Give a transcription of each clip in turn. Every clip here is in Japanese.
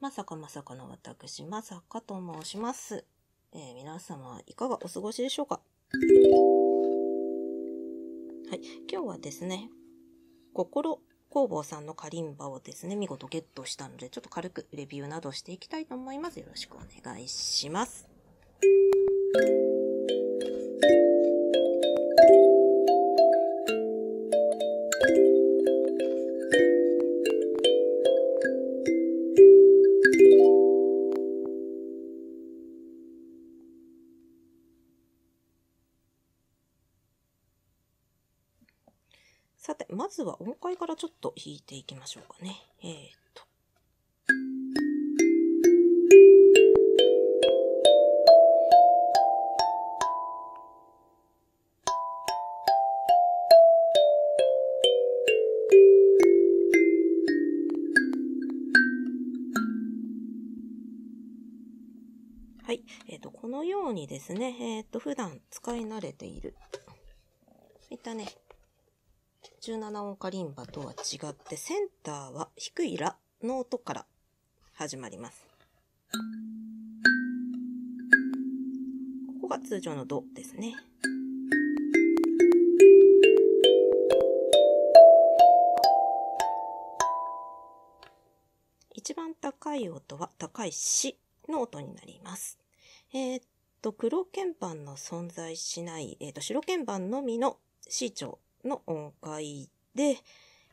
まさかまさかの私、まさかと申します。えー、皆様、いかがお過ごしでしょうかはい、今日はですね、心工房さんのカリンバをですね、見事ゲットしたので、ちょっと軽くレビューなどしていきたいと思います。よろしくお願いします。まずは音階からちょっと弾いていきましょうかね。えー、はい。えっ、ー、と、このようにですね、えっ、ー、と、普段使い慣れている、そういったね、17音カリンバとは違ってセンターは低いラの音から始まります。ここが通常のドですね。一番高い音は高いシの音になります。えー、っと、黒鍵盤の存在しない、えー、っと、白鍵盤のみの C 調の音階で、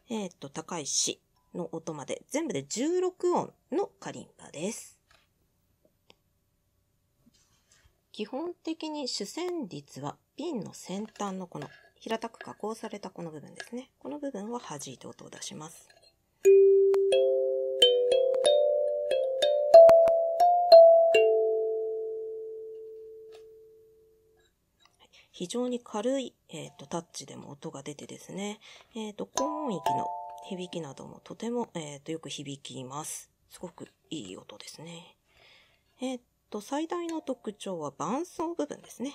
えっ、ー、と、高いしの音まで、全部で16音のカリンバです。基本的に主旋律はピンの先端のこの平たく加工されたこの部分ですね。この部分は弾いて音を出します。非常に軽い、えーと、タッチでも音が出てですね、えっ、ー、と、高音域の響きなどもとても、えっ、ー、と、よく響きます。すごくいい音ですね。えっ、ー、と、最大の特徴は伴奏部分ですね。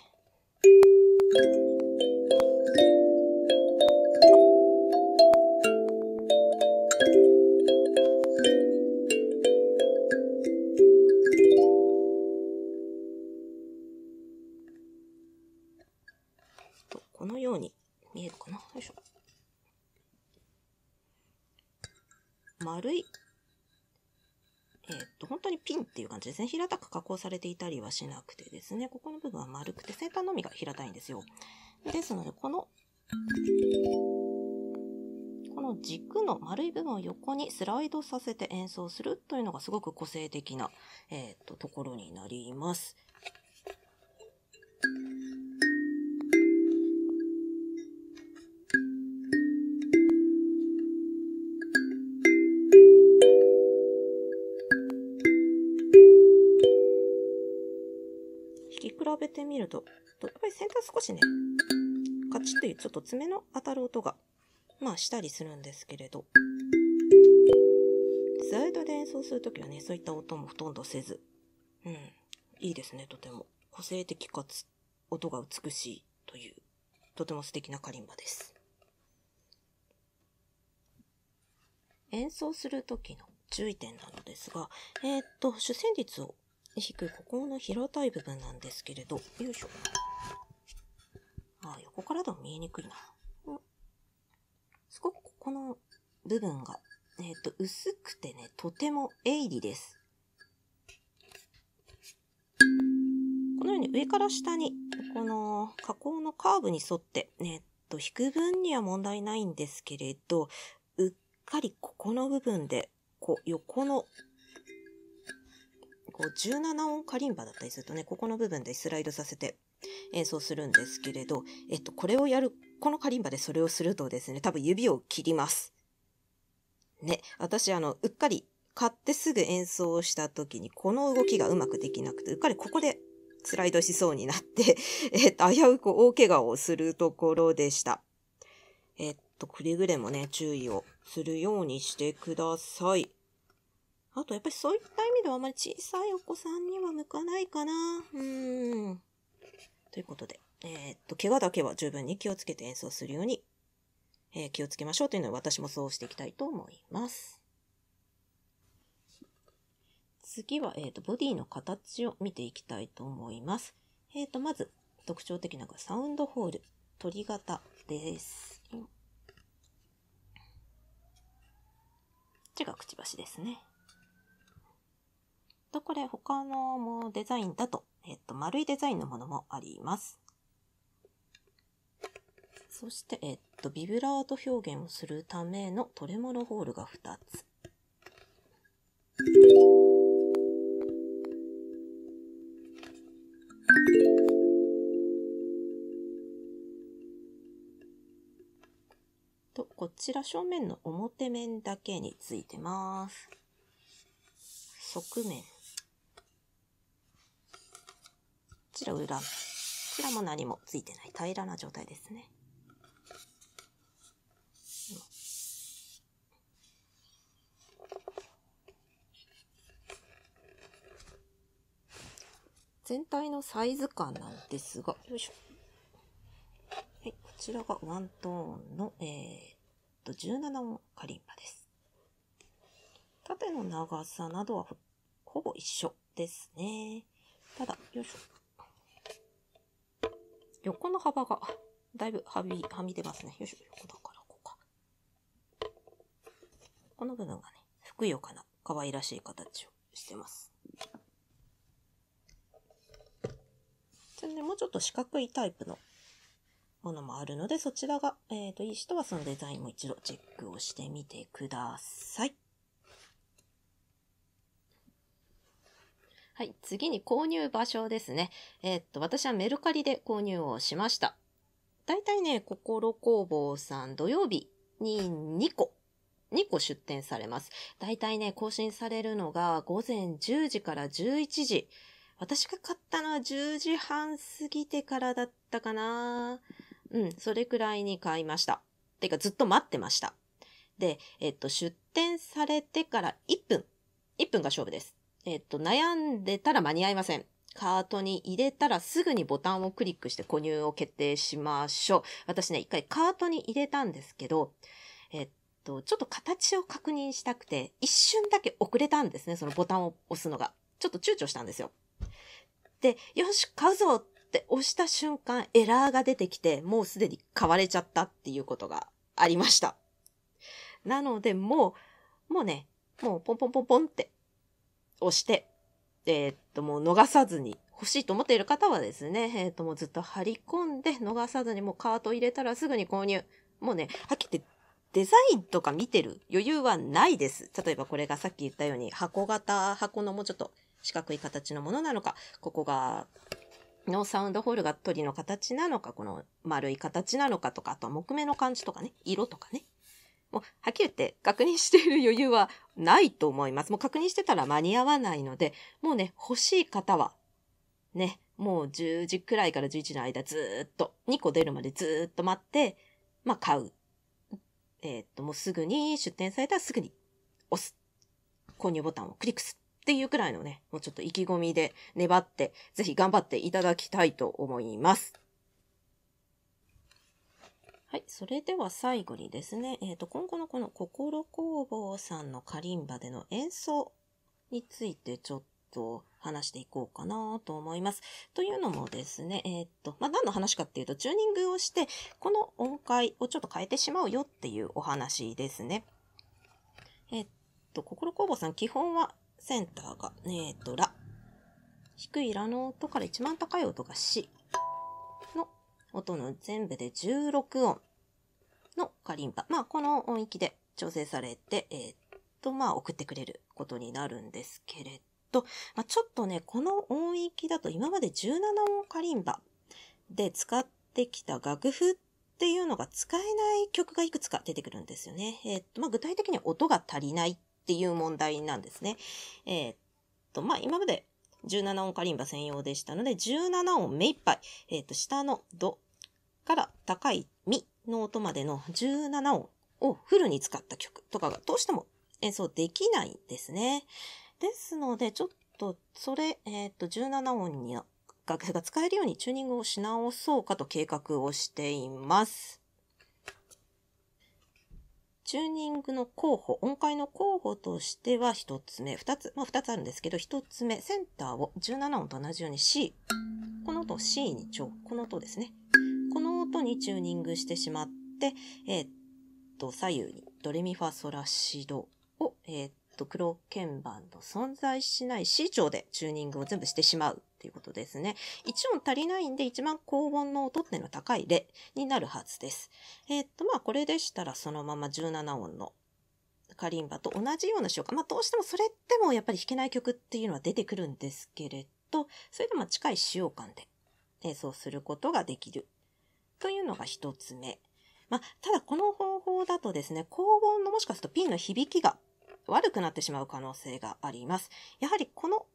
このように見えるかなよいしょ。丸い、えっ、と、本当にピンっていう感じですね。平たく加工されていたりはしなくてですね、ここの部分は丸くて、先端のみが平たいんですよ。ですので、この、この軸の丸い部分を横にスライドさせて演奏するというのがすごく個性的な、えっ、と、ところになります。べてみると、やっぱり先端少しね、カチッというちょっと爪の当たる音が、まあしたりするんですけれど、スライドで演奏するときはね、そういった音もほとんどせず、うん、いいですね、とても。個性的かつ、音が美しいという、とても素敵なカリンバです。演奏するときの注意点なのですが、えー、っと、主旋律を低いここの平たい部分なんですけれど、よいしょ。あ横からでも見えにくいな。すごくここの部分が、えっ、ー、と、薄くてね、とても鋭利です。このように上から下に、この加工のカーブに沿って、えっ、と、引く分には問題ないんですけれど、うっかりここの部分で、こう、横のこう17音カリンバだったりするとね、ここの部分でスライドさせて演奏するんですけれど、えっと、これをやる、このカリンバでそれをするとですね、多分指を切ります。ね、私あの、うっかり買ってすぐ演奏した時にこの動きがうまくできなくて、うっかりここでスライドしそうになって えっと、危うく大怪我をするところでした。えっと、くれぐれもね、注意をするようにしてください。あとやっぱりそういった意味ではあまり小さいお子さんには向かないかな。うん。ということで、えー、っと、怪我だけは十分に気をつけて演奏するように、えー、気をつけましょうというのは私もそうしていきたいと思います。次は、えーっと、ボディの形を見ていきたいと思います。えーっと、とまず特徴的なのがサウンドホール、鳥型です。こっちがくちばしですね。と、これ他のもデザインだと、えっと、丸いデザインのものもあります。そして、えっと、ビブラート表現をするためのトレモロホールが2つ。と、こちら正面の表面だけについてます。側面。ちら裏、こちらも何もついてない平らな状態ですね。全体のサイズ感なんですが、よいしょ。はい、こちらがワントーンの、えー、っと、17音カリンバです。縦の長さなどはほぼ一緒ですね。ただ、よいしょ。横の幅が、だいぶはみ、はみ出ますね。よいしょ、横だからこうか。この部分がね、ふくよかな、可愛らしい形をしてます。それでもうちょっと四角いタイプのものもあるので、そちらが、えっ、ー、と、いい人はそのデザインも一度チェックをしてみてください。はい、次に購入場所ですね。えー、っと、私はメルカリで購入をしました。大体ね、心工房さん土曜日に2個、2個出店されます。大体ね、更新されるのが午前10時から11時。私が買ったのは10時半過ぎてからだったかな。うん、それくらいに買いました。てかずっと待ってました。で、えっと、出店されてから1分。1分が勝負です。えっと、悩んでたら間に合いません。カートに入れたらすぐにボタンをクリックして購入を決定しましょう。私ね、一回カートに入れたんですけど、えっと、ちょっと形を確認したくて、一瞬だけ遅れたんですね、そのボタンを押すのが。ちょっと躊躇したんですよ。で、よし、買うぞって押した瞬間、エラーが出てきて、もうすでに買われちゃったっていうことがありました。なので、もう、もうね、もうポンポンポンポンって押して、えー、っと、もう逃さずに欲しいと思っている方はですね、えー、っと、もうずっと張り込んで逃さずにもうカート入れたらすぐに購入。もうね、はっきり言ってデザインとか見てる余裕はないです。例えばこれがさっき言ったように箱型、箱のもうちょっと四角い形のものなのか、ここが、のサウンドホールが鳥の形なのか、この丸い形なのかとか、あとは木目の感じとかね、色とかね、もう、はっきり言って、確認している余裕はないと思います。もう確認してたら間に合わないので、もうね、欲しい方は、ね、もう10時くらいから11時の間ずっと、2個出るまでずっと待って、まあ買う。えー、っと、もうすぐに出店されたらすぐに押す。購入ボタンをクリックする。っていうくらいのね、もうちょっと意気込みで粘って、ぜひ頑張っていただきたいと思います。はい。それでは最後にですね、えっ、ー、と、今後のこの心工房さんのカリンバでの演奏についてちょっと話していこうかなと思います。というのもですね、えっ、と、まあ、何の話かっていうと、チューニングをして、この音階をちょっと変えてしまうよっていうお話ですね。えっ、と、心工房さん基本はセンターが、えっ、と、ラ。低いラの音から一番高い音がシ音の全部で16音のカリンバ。まあ、この音域で調整されて、えー、っと、まあ、送ってくれることになるんですけれど、まあ、ちょっとね、この音域だと今まで17音カリンバで使ってきた楽譜っていうのが使えない曲がいくつか出てくるんですよね。えー、っと、まあ、具体的には音が足りないっていう問題なんですね。えー、っと、まあ、今まで17音カリンバ専用でしたので、17音目いっぱい、えっ、ー、と、下のドから高いミの音までの17音をフルに使った曲とかがどうしても演奏できないんですね。ですので、ちょっと、それ、えっ、ー、と、17音に楽譜が使えるようにチューニングをし直そうかと計画をしています。チューニングの候補、音階の候補としては1つ目、2つ、まあ2つあるんですけど、1つ目、センターを17音と同じように C、この音を C に調、この音ですね。この音にチューニングしてしまって、えー、っと、左右にドレミファソラシドを、えー、っと黒鍵盤の存在しない C 調でチューニングを全部してしまうっていうことですね。1音足りないんで一番高音の音っての高いレになるはずです。えー、っと、まあこれでしたらそのまま17音のカリンバと同じような召か。まあどうしてもそれでもやっぱり弾けない曲っていうのは出てくるんですけれど、それでも近い使用感で演奏することができるというのが一つ目。まあ、ただこの方法だとですね、高音のもしかするとピンの響きが悪くなってしまう可能性があります。やはりこの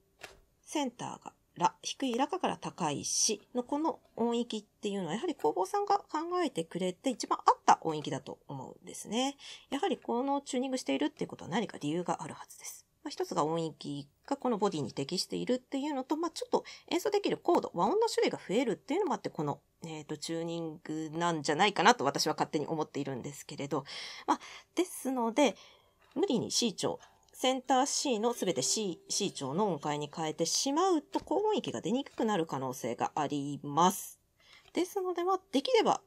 センターがら、低いらかから高いしのこの音域っていうのはやはり工房さんが考えてくれて一番合った音域だと思うんですね。やはりこのチューニングしているっていうことは何か理由があるはずです。まあ、一つが音域がこのボディに適しているっていうのと、まあ、ちょっと演奏できるコード、和音の種類が増えるっていうのもあって、この、えー、と、チューニングなんじゃないかなと私は勝手に思っているんですけれど、まあ、ですので、無理に C 長、センター C のすべて C、C 長の音階に変えてしまうと高音域が出にくくなる可能性があります。ですので、まあ、できれば、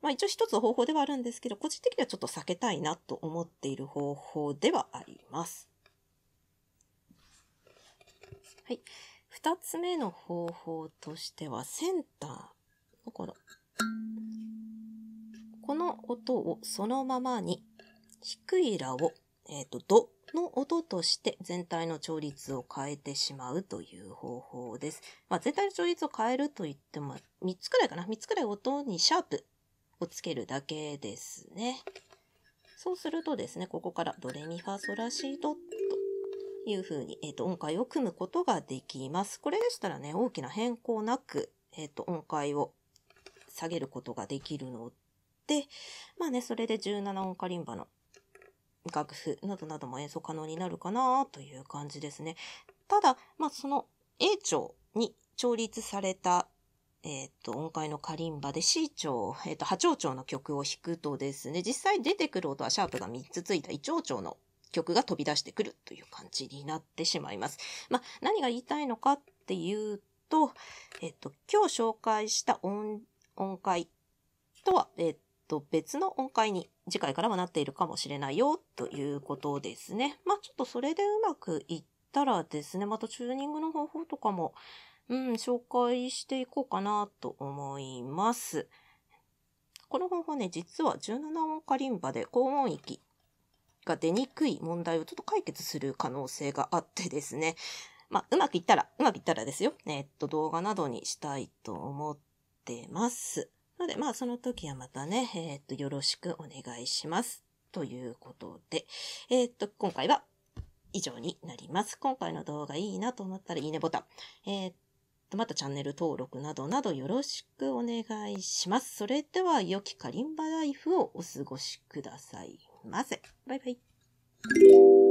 まあ一応一つ方法ではあるんですけど、個人的にはちょっと避けたいなと思っている方法ではあります。はい。二つ目の方法としては、センターのこの、この音をそのままに、低いラをえっ、ー、と、ドの音として全体の調律を変えてしまうという方法です。まあ、全体の調律を変えるといっても、3つくらいかな ?3 つくらい音にシャープをつけるだけですね。そうするとですね、ここからドレミファソラシドというふうに、えっ、ー、と、音階を組むことができます。これでしたらね、大きな変更なく、えっ、ー、と、音階を下げることができるので、まあね、それで17音カリンバの楽譜などなども演奏可能になるかなという感じですね。ただ、まあ、その A 調に調律されたえー、と、音階のカリンバで C 調、えー、と、波長調の曲を弾くとですね、実際出てくる音はシャープが3つついた胃腸調の曲が飛び出してくるという感じになってしまいます。まあ、何が言いたいのかっていうと、えっ、ー、と、今日紹介した音、音階とは、えと、別の音階に次回からはなっているかもしれないよ、ということですね。まあちょっとそれでうまくいったらですね、またチューニングの方法とかも、うん、紹介していこうかなと思います。この方法ね、実は17音カリンバで高音域が出にくい問題をちょっと解決する可能性があってですね、まあ、うまくいったら、うまくいったらですよ、えっと、動画などにしたいと思ってます。ので、まあその時はまたね、えー、っと、よろしくお願いします。ということで、えー、っと、今回は以上になります。今回の動画いいなと思ったらいいねボタン。えー、っと、またチャンネル登録などなどよろしくお願いします。それでは、良きカリンバライフをお過ごしくださいませ。バイバイ。